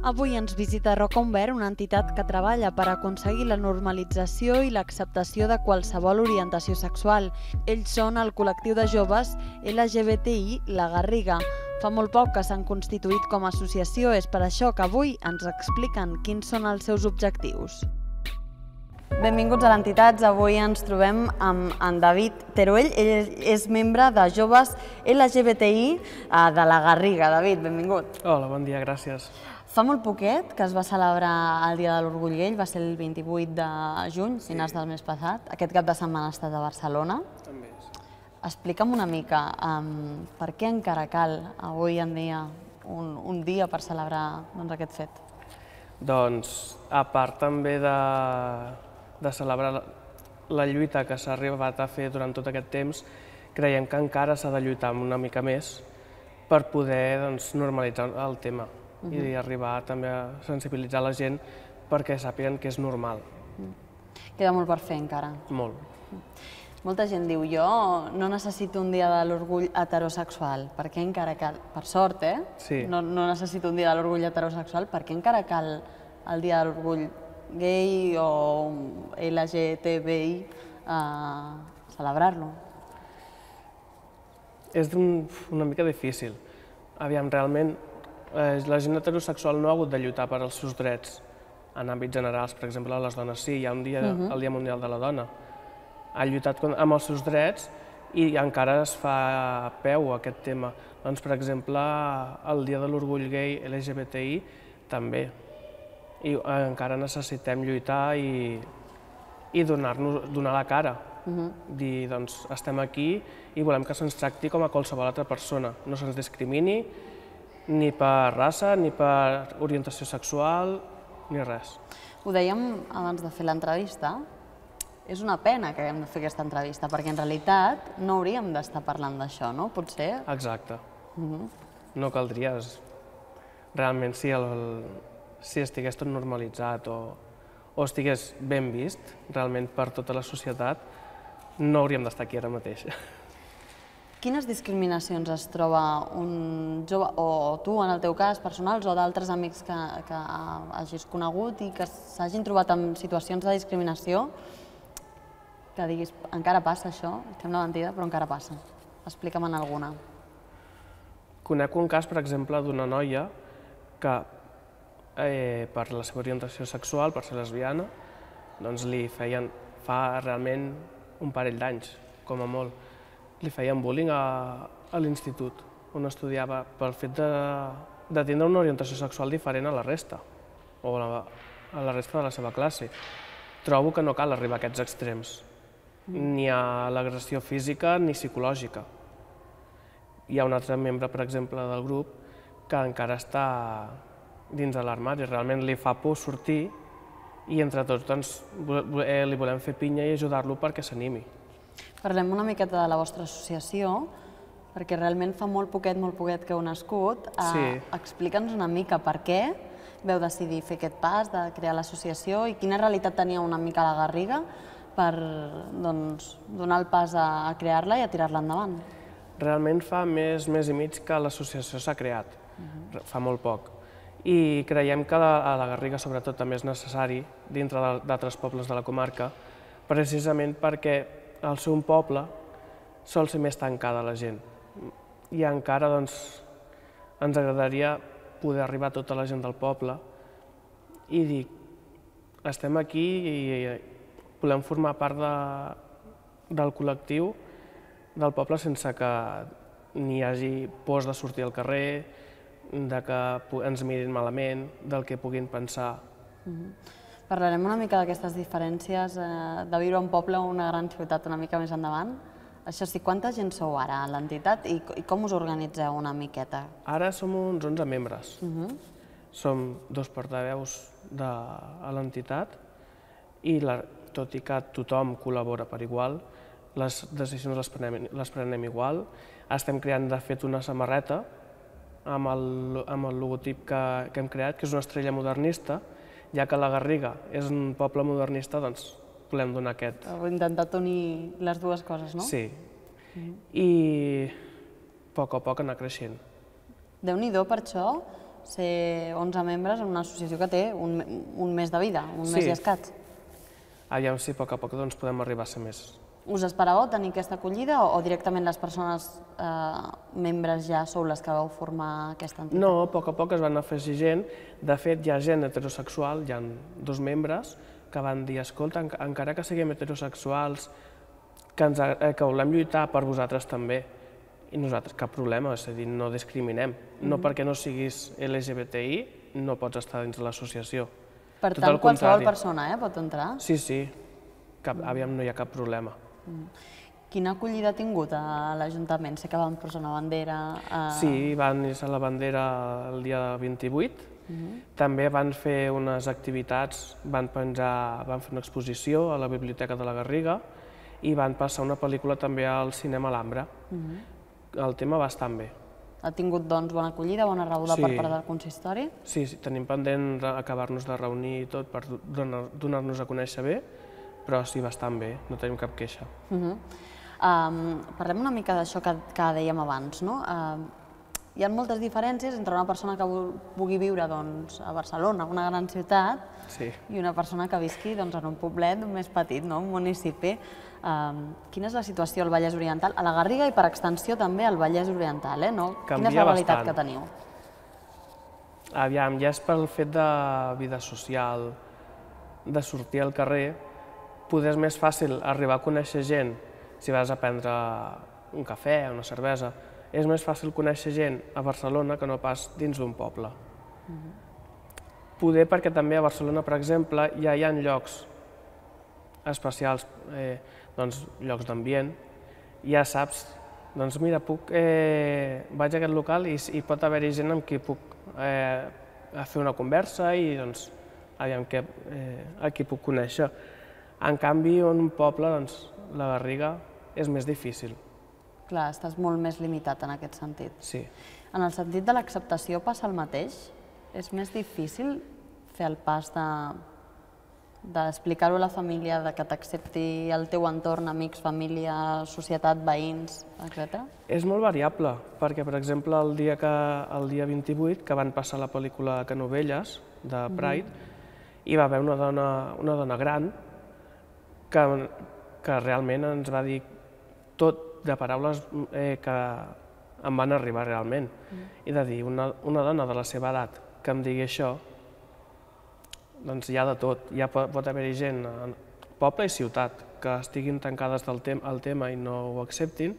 Avui ens visita Roconvert, una entitat que treballa per aconseguir la normalització i l'acceptació de qualsevol orientació sexual. Ells són el col·lectiu de joves LGBTI La Garriga. Fa molt poc que s'han constituït com a associació, és per això que avui ens expliquen quins són els seus objectius. Benvinguts a l'Entitats. Avui ens trobem amb en David Teruell. Ell és membre de joves LGBTI eh, de la Garriga. David, benvingut. Hola, bon dia, gràcies. Fa molt poquet que es va celebrar el Dia de l'Orgull Ell, va ser el 28 de juny, si sí. n'has del mes passat. Aquest cap de setmana ha estat a Barcelona. També és. Explica'm una mica um, per què encara cal avui en dia un, un dia per celebrar doncs, aquest fet. Doncs, a part també de, de celebrar la, la lluita que s'ha arribat a fer durant tot aquest temps, creiem que encara s'ha de lluitar una mica més per poder doncs, normalitzar el tema uh -huh. i arribar també a sensibilitzar la gent perquè sàpiguen que és normal. Mm. Queda molt per fer encara. Molt. Mm. Molta gent diu, jo no necessito un dia de l'orgull heterosexual, perquè encara cal, per sort, eh? Sí. No, no necessito un dia de l'orgull heterosexual, perquè encara cal el dia de l'orgull gay o LGTBI a eh, celebrar-lo? És un, una mica difícil. Aviam, realment Eh, la gent heterosexual no ha hagut de lluitar per els seus drets en àmbits generals, per exemple, les dones sí, hi ha un dia, uh mhm. -huh. el Dia Mundial de la Dona. Ha lluitat amb els seus drets i encara es fa a peu aquest tema. Doncs, per exemple, el Dia de l'Orgull Gay LGBTI també. I eh, encara necessitem lluitar i, i donar, donar la cara. Uh mhm. -huh. Dir, doncs, estem aquí i volem que se'ns tracti com a qualsevol altra persona. No se'ns discrimini, ni per raça, ni per orientació sexual, ni res. Ho dèiem abans de fer l'entrevista, és una pena que haguem de fer aquesta entrevista, perquè en realitat no hauríem d'estar parlant d'això, no? Potser... Exacte. Uh mhm. -huh. No caldria. Realment, si, el, si estigués tot normalitzat o, o estigués ben vist, realment, per tota la societat, no hauríem d'estar aquí ara mateix. Quines discriminacions es troba un jove, o tu en el teu cas, personals, o d'altres amics que, que hagis conegut i que s'hagin trobat en situacions de discriminació que diguis, encara passa això, sembla mentida, però encara passa. Explica'm en alguna. Conec un cas, per exemple, d'una noia que eh, per la seva orientació sexual, per ser lesbiana, doncs li feien fa realment un parell d'anys, com a molt li feien bullying a, a l'institut on estudiava pel fet de, de tindre una orientació sexual diferent a la resta o a la, a la resta de la seva classe. Trobo que no cal arribar a aquests extrems, ni a l'agressió física ni psicològica. Hi ha un altre membre, per exemple, del grup que encara està dins de l'armari, realment li fa por sortir i entre tots doncs, eh, li volem fer pinya i ajudar-lo perquè s'animi. Parlem una miqueta de la vostra associació, perquè realment fa molt poquet, molt poquet que heu nascut. Ah, sí. Explica'ns una mica per què veu decidir fer aquest pas de crear l'associació i quina realitat tenia una mica la Garriga per doncs, donar el pas a crear-la i a tirar-la endavant. Realment fa més més i mig que l'associació s'ha creat, uh mhm. -huh. fa molt poc. I creiem que a la Garriga sobretot també és necessari, dintre d'altres pobles de la comarca, precisament perquè al ser un poble sol ser més tancada la gent i encara doncs, ens agradaria poder arribar a tota la gent del poble i dir estem aquí i volem formar part de, del col·lectiu del poble sense que n'hi hagi pors de sortir al carrer, de que ens mirin malament, del que puguin pensar. Mm -hmm. Parlarem una mica d'aquestes diferències eh, de viure en un poble o una gran ciutat una mica més endavant. Això sí, quanta gent sou ara a l'entitat i, com us organitzeu una miqueta? Ara som uns 11 membres. Uh mhm. -huh. Som dos portaveus de, a l'entitat i la, tot i que tothom col·labora per igual, les decisions les prenem, les prenem igual. Estem creant, de fet, una samarreta amb el, amb el logotip que, que hem creat, que és una estrella modernista, ja que la Garriga és un poble modernista, doncs volem donar aquest... Intentar tenir les dues coses, no? Sí. Mm. I a poc a poc anar creixent. Déu-n'hi-do per això, ser 11 membres en una associació que té un, un mes de vida, un sí. mes i escat. Aviam si a poc a poc doncs, podem arribar a ser més. Us esperàveu tenir aquesta acollida o, o directament les persones eh, membres ja sou les que vau formar aquesta entitat? No, a poc a poc es van afegir gent. De fet, hi ha gent heterosexual, hi ha dos membres, que van dir, escolta, en, encara que siguem heterosexuals, que, ens, eh, que volem lluitar per vosaltres també. I nosaltres, cap problema, és a dir, no discriminem. Mm -hmm. No mm-hmm. perquè no siguis LGBTI no pots estar dins de l'associació. Per Tot tant, qualsevol persona eh, pot entrar? Sí, sí. Cap, aviam, no hi ha cap problema. Mm. Quina acollida ha tingut a l'Ajuntament? Sé que van posar una bandera... A... Eh, sí, van ser la bandera el dia 28. Mhm. També van fer unes activitats, van, penjar, van fer una exposició a la Biblioteca de la Garriga i van passar una pel·lícula també al Cinema Alhambra. Uh mhm. -huh. El tema estar bé. Ha tingut doncs, bona acollida, bona rebuda sí. per part del consistori? Sí, sí tenim pendent acabar-nos de reunir i tot per donar-nos a conèixer bé però sí, bastant bé, no tenim cap queixa. Uh -huh. um, parlem una mica d'això que, que dèiem abans, no? Uh, hi ha moltes diferències entre una persona que pugui viure doncs, a Barcelona, una gran ciutat, sí. i una persona que visqui doncs, en un poblet més petit, no? un municipi. Um, quina és la situació al Vallès Oriental, a la Garriga i per extensió també al Vallès Oriental? Eh? No? Canvia quina és la realitat bastant. que teniu? Aviam, ja és pel fet de vida social, de sortir al carrer, potser és més fàcil arribar a conèixer gent si vas a prendre un cafè o una cervesa. És més fàcil conèixer gent a Barcelona que no pas dins d'un poble. Mm-hmm. Poder perquè també a Barcelona, per exemple, ja hi ha llocs especials, eh, doncs, llocs d'ambient, ja saps, doncs mira, puc, eh, vaig a aquest local i, i pot haver-hi gent amb qui puc eh, fer una conversa i doncs, aviam que, eh, a qui puc conèixer en canvi, en un poble, doncs, la barriga és més difícil. Clar, estàs molt més limitat en aquest sentit. Sí. En el sentit de l'acceptació passa el mateix? És més difícil fer el pas de d'explicar-ho a la família, de que t'accepti el teu entorn, amics, família, societat, veïns, etc? És molt variable, perquè, per exemple, el dia, que, el dia 28, que van passar la pel·lícula Canovelles, de mhm. Pride, mm -hmm. hi va haver una dona, una dona gran que, que realment ens va dir tot de paraules eh, que em van arribar realment. Mm. I de dir, una, una dona de la seva edat que em digui això, doncs hi ha de tot. Hi ha, pot haver-hi gent, en poble i ciutat, que estiguin tancades del tem al tema i no ho acceptin,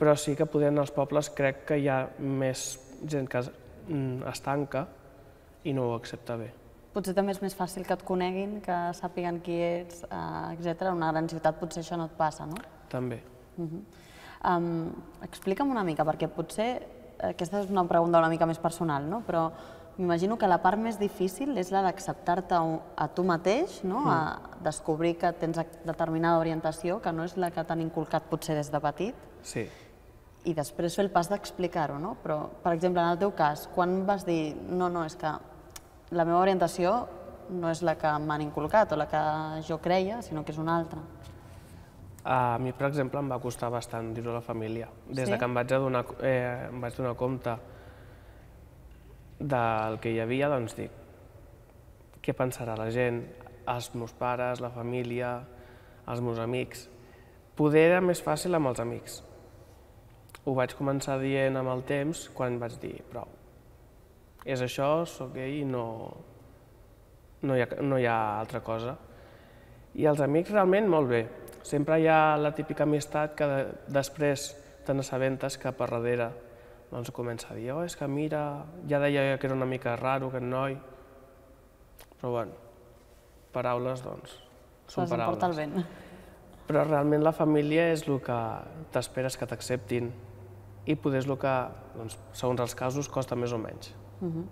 però sí que podent als els pobles crec que hi ha més gent que es, mm, es tanca i no ho accepta bé. Potser també és més fàcil que et coneguin, que sàpiguen qui ets, eh, etc. En una gran ciutat potser això no et passa, no? També. Uh -huh. um, explica'm una mica, perquè potser aquesta és una pregunta una mica més personal, no? però m'imagino que la part més difícil és la d'acceptar-te a tu mateix, no? Mm. a descobrir que tens determinada orientació, que no és la que t'han inculcat potser des de petit. Sí. I després fer el pas d'explicar-ho, no? Però, per exemple, en el teu cas, quan vas dir, no, no, és que la meva orientació no és la que m'han inculcat o la que jo creia, sinó que és una altra. A mi, per exemple, em va costar bastant dir-ho a la família. Des sí? de que em vaig, adonar, eh, em vaig donar compte del que hi havia, doncs dic, què pensarà la gent, els meus pares, la família, els meus amics. Poder era més fàcil amb els amics. Ho vaig començar dient amb el temps quan vaig dir prou és això, sóc gay i no, no, hi ha, no hi ha altra cosa. I els amics realment molt bé. Sempre hi ha la típica amistat que de, després te n'assabentes que per darrere doncs comença a dir, oh, és que mira, ja deia que era una mica raro aquest noi. Però bueno, paraules, doncs, són Les paraules. el vent. Però realment la família és el que t'esperes que t'acceptin i poder és el que, doncs, segons els casos, costa més o menys. -huh.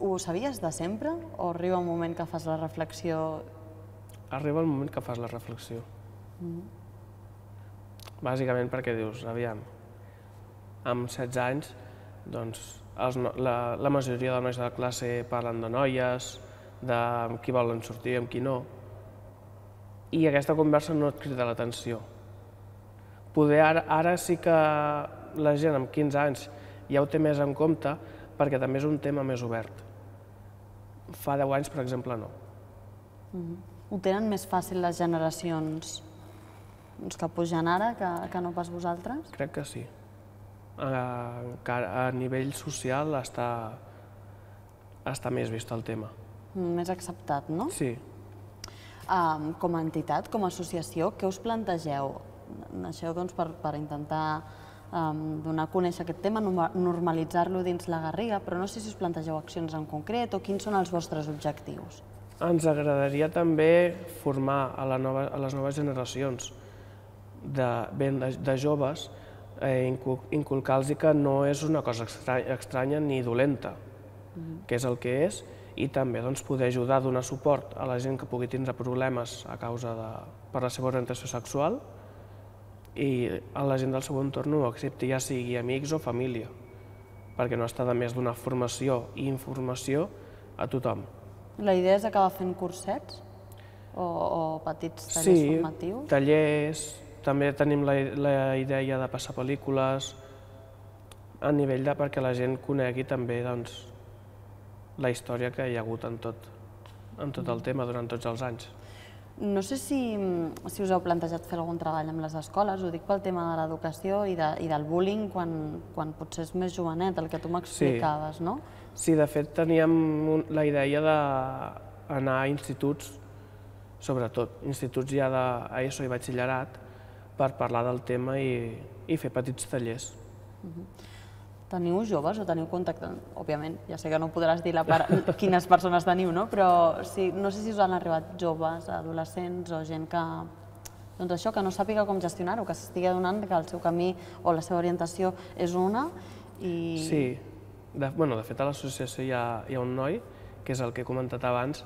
Ho sabies de sempre o arriba un moment que fas la reflexió? Arriba el moment que fas la reflexió. Uh -huh. Bàsicament perquè dius, aviam, amb 16 anys, doncs, els, la, la majoria de nois de la classe parlen de noies, de amb qui volen sortir i amb qui no, i aquesta conversa no et crida l'atenció. Poder ara, ara sí que la gent amb 15 anys ja ho té més en compte perquè també és un tema més obert. Fa 10 anys, per exemple, no. Mm -hmm. Ho tenen més fàcil les generacions doncs, que pugen ara que, que no pas vosaltres? Crec que sí. Eh, a, a nivell social està, està més vist el tema. Mm, més acceptat, no? Sí. Um, com a entitat, com a associació, què us plantegeu? Això doncs, per, per intentar donar a conèixer aquest tema, normalitzar-lo dins la Garriga, però no sé si us plantegeu accions en concret o quins són els vostres objectius. Ens agradaria també formar a, la nova, a les noves generacions de, ben de, de joves eh, inculcar-los que no és una cosa estranya, estranya ni dolenta, mm-hmm. que és el que és, i també doncs, poder ajudar a donar suport a la gent que pugui tindre problemes a causa de, per la seva orientació sexual, i a la gent del seu entorn ho accepti, ja sigui amics o família, perquè no està de més donar formació i informació a tothom. La idea és acabar fent cursets o, o petits tallers sí, formatius? Sí, tallers, també tenim la, la idea de passar pel·lícules, a nivell de perquè la gent conegui també doncs, la història que hi ha hagut en tot, en tot el mm. tema durant tots els anys. No sé si, si us heu plantejat fer algun treball amb les escoles, ho dic pel tema de l'educació i, de, i del bullying quan, quan potser és més jovenet, el que tu m'explicaves, sí. no? Sí, de fet teníem un, la idea d'anar a instituts, sobretot, instituts ja d'ESO i batxillerat, per parlar del tema i, i fer petits tallers. Uh mhm. -huh. Teniu joves o teniu contacte? Òbviament, ja sé que no podràs dir la para... quines persones teniu, no? Però sí, no sé si us han arribat joves, adolescents o gent que... Doncs això, que no sàpiga com gestionar-ho, que s'estigui adonant que el seu camí o la seva orientació és una i... Sí, de, bueno, de fet a l'associació hi, ha, hi ha un noi, que és el que he comentat abans,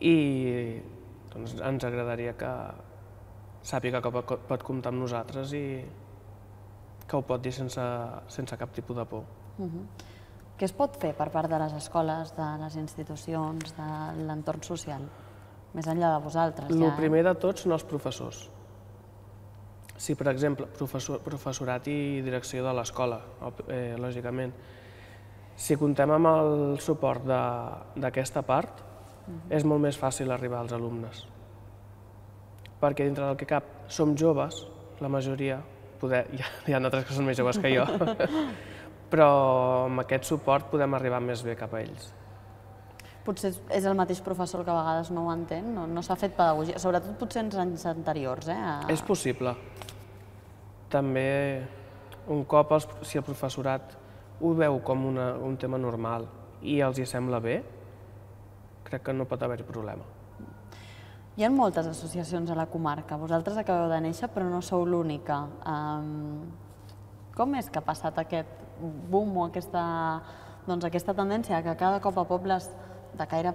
i doncs, ens agradaria que sàpiga que pot, pot comptar amb nosaltres i, que ho pot dir sense, sense cap tipus de por. Uh mhm. -huh. Què es pot fer per part de les escoles, de les institucions, de l'entorn social? Més enllà de vosaltres, ja... El primer de tots són els professors. Si, per exemple, professor, professorat i direcció de l'escola, eh, lògicament, si comptem amb el suport d'aquesta part, uh mhm. -huh. és molt més fàcil arribar als alumnes. Perquè dintre del que cap som joves, la majoria, poder... Hi ha, hi ha altres que són més joves que jo, però amb aquest suport podem arribar més bé cap a ells. Potser és el mateix professor que a vegades no ho entén, no, no s'ha fet pedagogia, sobretot potser en anys anteriors. Eh? A... És possible. També, un cop, els, si el professorat ho veu com una, un tema normal i els hi sembla bé, crec que no pot haver problema. Hi ha moltes associacions a la comarca. Vosaltres acabeu de néixer, però no sou l'única. Um, com és que ha passat aquest boom o aquesta, doncs, aquesta tendència que cada cop a pobles de caire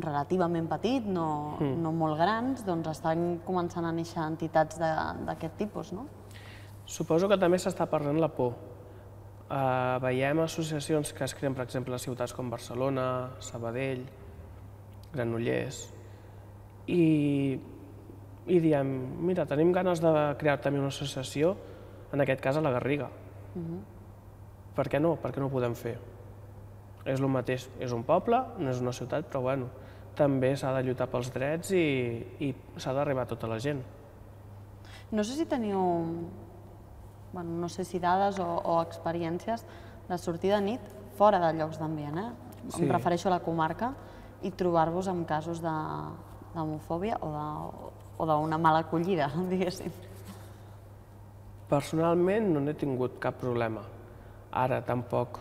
relativament petit, no, mm. no molt grans, doncs estan començant a néixer entitats d'aquest tipus, no? Suposo que també s'està parlant la por. Uh, veiem associacions que es creen, per exemple, a ciutats com Barcelona, Sabadell, Granollers, i, i diem, mira, tenim ganes de crear també una associació, en aquest cas a la Garriga. Uh mhm. -huh. Per què no? Per què no ho podem fer? És el mateix, és un poble, no és una ciutat, però bueno, també s'ha de lluitar pels drets i, i s'ha d'arribar a tota la gent. No sé si teniu, bueno, no sé si dades o, o experiències de sortir de nit fora de llocs d'ambient, eh? Sí. Em refereixo a la comarca i trobar-vos amb casos de, d'homofòbia o d'una mala acollida, diguéssim? Personalment no n'he tingut cap problema. Ara tampoc.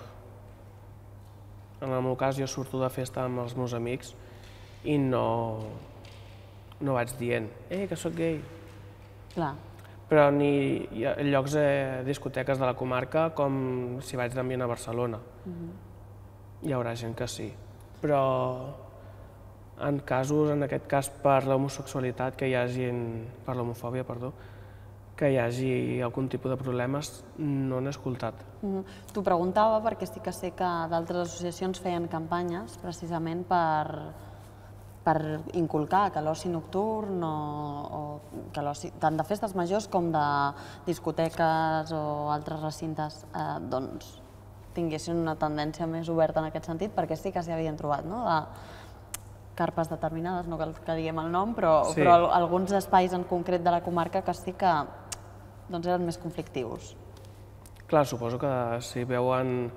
En el meu cas jo surto de festa amb els meus amics i no, no vaig dient «Eh, que sóc gay». Clar. Però ni en llocs de eh, discoteques de la comarca com si vaig d'ambient a Barcelona. Uh mhm. -huh. Hi haurà gent que sí. Però en casos, en aquest cas per l'homosexualitat, que hi hagi, per l'homofòbia, perdó, que hi hagi algun tipus de problemes, no n'he escoltat. Mm -hmm. T'ho preguntava perquè sí que sé que d'altres associacions feien campanyes precisament per, per inculcar que l'oci nocturn o, o que l'oci tant de festes majors com de discoteques o altres recintes eh, doncs, tinguessin una tendència més oberta en aquest sentit, perquè sí que s'hi havien trobat, no? De, carpes determinades, no cal que diguem el nom, però, sí. però alguns espais en concret de la comarca que sí que doncs, eren més conflictius. Clar, suposo que si veuen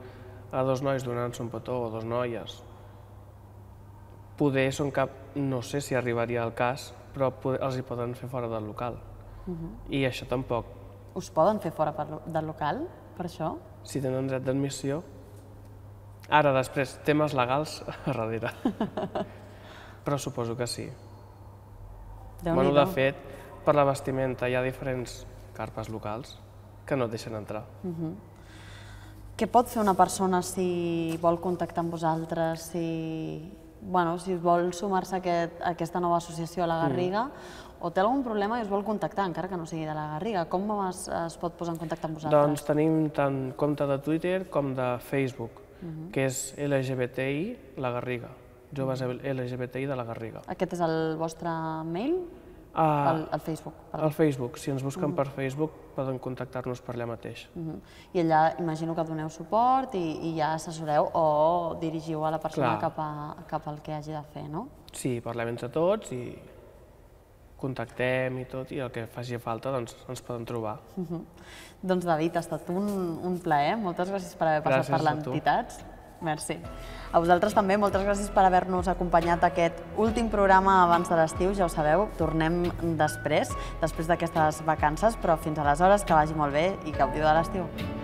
a dos nois donant-se un petó o dos noies, poder són cap, no sé si arribaria al cas, però poder, els hi poden fer fora del local. Uh mhm. -huh. I això tampoc. Us poden fer fora per, del local, per això? Si tenen dret d'admissió. Ara, després, temes legals a darrere. però suposo que sí. bueno, de fet, per la vestimenta hi ha diferents carpes locals que no et deixen entrar. Uh mhm. -huh. Què pot fer una persona si vol contactar amb vosaltres, si, bueno, si vol sumar-se a, aquest, a aquesta nova associació a la Garriga, mm. o té algun problema i us vol contactar, encara que no sigui de la Garriga? Com es, es pot posar en contacte amb vosaltres? Doncs tenim tant compte de Twitter com de Facebook, uh mhm. -huh. que és LGBTI La Garriga joves LGBTI de la Garriga. Aquest és el vostre mail? Uh, ah, el, el Facebook. Perdó. El Facebook, si ens busquen uh -huh. per Facebook poden contactar-nos per allà mateix. Uh -huh. I allà imagino que doneu suport i, i ja assessoreu o dirigiu a la persona cap, a, cap al que hagi de fer, no? Sí, parlem entre tots i contactem i tot, i el que faci falta doncs, ens poden trobar. Uh -huh. Doncs David, ha estat un, un plaer, moltes gràcies per haver passat gràcies per tu. Merci. A vosaltres també, moltes gràcies per haver-nos acompanyat aquest últim programa abans de l'estiu, ja ho sabeu, tornem després, després d'aquestes vacances, però fins aleshores que vagi molt bé i que gaudiu de l'estiu.